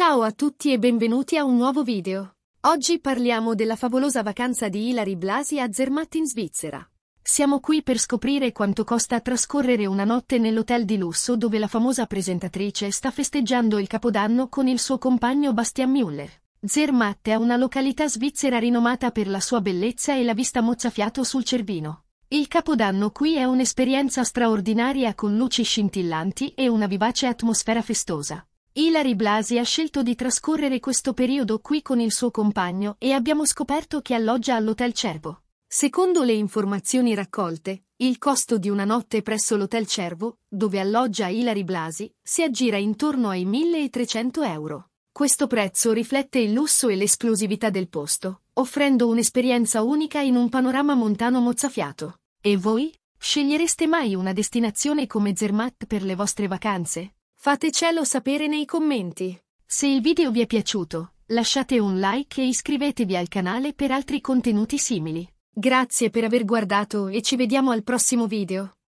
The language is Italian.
Ciao a tutti e benvenuti a un nuovo video. Oggi parliamo della favolosa vacanza di Hilary Blasi a Zermatt in Svizzera. Siamo qui per scoprire quanto costa trascorrere una notte nell'hotel di lusso dove la famosa presentatrice sta festeggiando il Capodanno con il suo compagno Bastian Müller. Zermatt è una località svizzera rinomata per la sua bellezza e la vista mozzafiato sul Cervino. Il Capodanno qui è un'esperienza straordinaria con luci scintillanti e una vivace atmosfera festosa. Ilari Blasi ha scelto di trascorrere questo periodo qui con il suo compagno e abbiamo scoperto che alloggia all'Hotel Cervo. Secondo le informazioni raccolte, il costo di una notte presso l'Hotel Cervo, dove alloggia Ilari Blasi, si aggira intorno ai 1300 euro. Questo prezzo riflette il lusso e l'esclusività del posto, offrendo un'esperienza unica in un panorama montano mozzafiato. E voi? Scegliereste mai una destinazione come Zermatt per le vostre vacanze? Fatecelo sapere nei commenti. Se il video vi è piaciuto, lasciate un like e iscrivetevi al canale per altri contenuti simili. Grazie per aver guardato e ci vediamo al prossimo video.